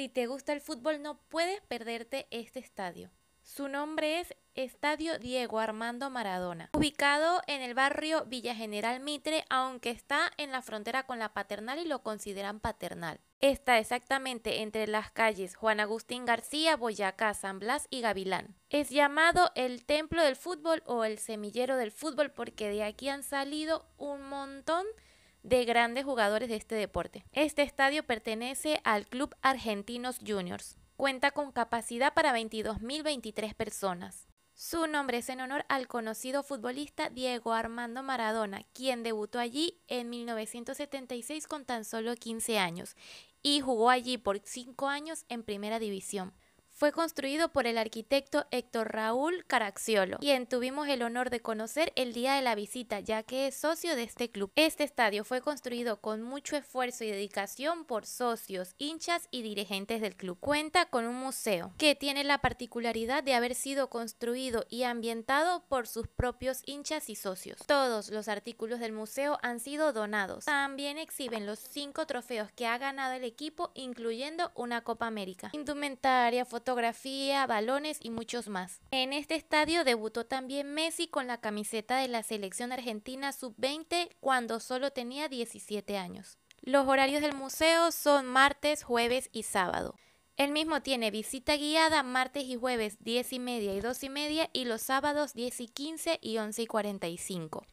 Si te gusta el fútbol no puedes perderte este estadio. Su nombre es Estadio Diego Armando Maradona, ubicado en el barrio Villa General Mitre, aunque está en la frontera con la paternal y lo consideran paternal. Está exactamente entre las calles Juan Agustín García, Boyacá, San Blas y Gavilán. Es llamado el templo del fútbol o el semillero del fútbol porque de aquí han salido un montón de de grandes jugadores de este deporte. Este estadio pertenece al Club Argentinos Juniors. Cuenta con capacidad para 22.023 personas. Su nombre es en honor al conocido futbolista Diego Armando Maradona, quien debutó allí en 1976 con tan solo 15 años y jugó allí por 5 años en primera división fue construido por el arquitecto Héctor Raúl Caracciolo, quien tuvimos el honor de conocer el día de la visita, ya que es socio de este club. Este estadio fue construido con mucho esfuerzo y dedicación por socios, hinchas y dirigentes del club. Cuenta con un museo que tiene la particularidad de haber sido construido y ambientado por sus propios hinchas y socios. Todos los artículos del museo han sido donados. También exhiben los cinco trofeos que ha ganado el equipo, incluyendo una Copa América. Indumentaria, fotografía fotografía, balones y muchos más. En este estadio debutó también Messi con la camiseta de la selección argentina sub-20 cuando solo tenía 17 años. Los horarios del museo son martes, jueves y sábado. El mismo tiene visita guiada martes y jueves 10 y media y 2 y media y los sábados 10 y 15 y 11 y 45.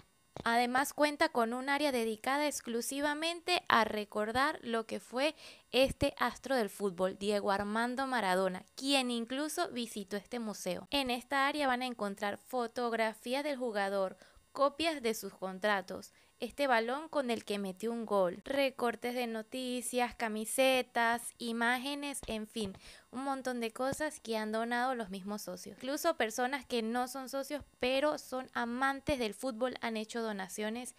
Además cuenta con un área dedicada exclusivamente a recordar lo que fue este astro del fútbol, Diego Armando Maradona, quien incluso visitó este museo. En esta área van a encontrar fotografías del jugador, copias de sus contratos, este balón con el que metió un gol. Recortes de noticias, camisetas, imágenes, en fin, un montón de cosas que han donado los mismos socios. Incluso personas que no son socios pero son amantes del fútbol han hecho donaciones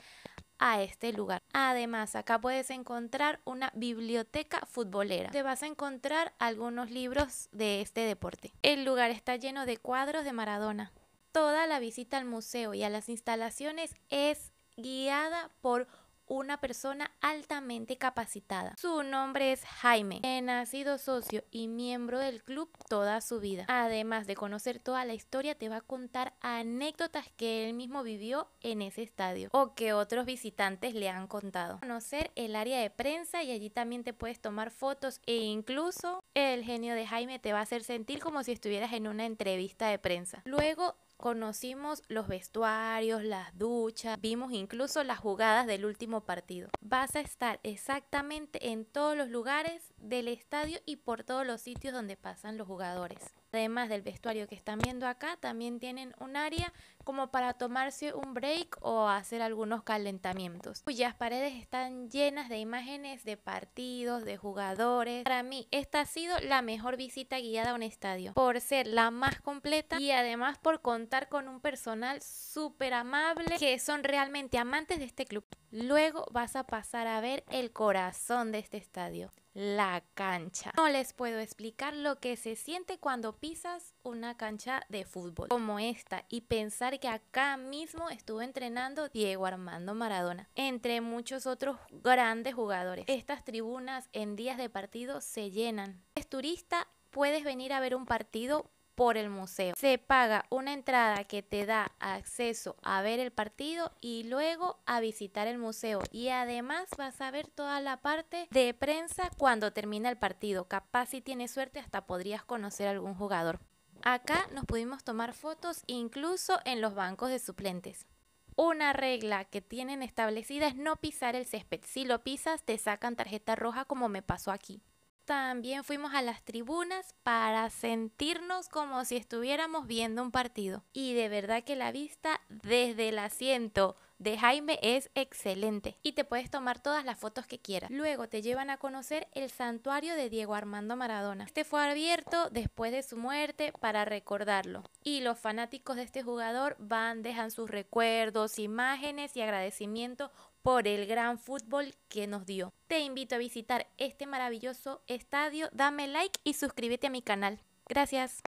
a este lugar. Además, acá puedes encontrar una biblioteca futbolera. Te vas a encontrar algunos libros de este deporte. El lugar está lleno de cuadros de Maradona. Toda la visita al museo y a las instalaciones es guiada por una persona altamente capacitada. Su nombre es Jaime, he ha socio y miembro del club toda su vida. Además de conocer toda la historia, te va a contar anécdotas que él mismo vivió en ese estadio o que otros visitantes le han contado. Conocer el área de prensa y allí también te puedes tomar fotos e incluso el genio de Jaime te va a hacer sentir como si estuvieras en una entrevista de prensa. Luego Conocimos los vestuarios, las duchas, vimos incluso las jugadas del último partido. Vas a estar exactamente en todos los lugares del estadio y por todos los sitios donde pasan los jugadores además del vestuario que están viendo acá, también tienen un área como para tomarse un break o hacer algunos calentamientos, cuyas paredes están llenas de imágenes de partidos, de jugadores. Para mí, esta ha sido la mejor visita guiada a un estadio, por ser la más completa y además por contar con un personal súper amable que son realmente amantes de este club. Luego vas a pasar a ver el corazón de este estadio, la cancha. No les puedo explicar lo que se siente cuando pisas una cancha de fútbol como esta y pensar que acá mismo estuvo entrenando Diego Armando Maradona, entre muchos otros grandes jugadores. Estas tribunas en días de partido se llenan. Es turista, puedes venir a ver un partido por el museo. Se paga una entrada que te da acceso a ver el partido y luego a visitar el museo. Y además vas a ver toda la parte de prensa cuando termina el partido. Capaz si tienes suerte hasta podrías conocer a algún jugador. Acá nos pudimos tomar fotos incluso en los bancos de suplentes. Una regla que tienen establecida es no pisar el césped. Si lo pisas te sacan tarjeta roja como me pasó aquí también fuimos a las tribunas para sentirnos como si estuviéramos viendo un partido. Y de verdad que la vista desde el asiento de Jaime es excelente y te puedes tomar todas las fotos que quieras. Luego te llevan a conocer el santuario de Diego Armando Maradona. Este fue abierto después de su muerte para recordarlo y los fanáticos de este jugador van, dejan sus recuerdos, imágenes y agradecimiento por el gran fútbol que nos dio. Te invito a visitar este maravilloso estadio, dame like y suscríbete a mi canal. Gracias.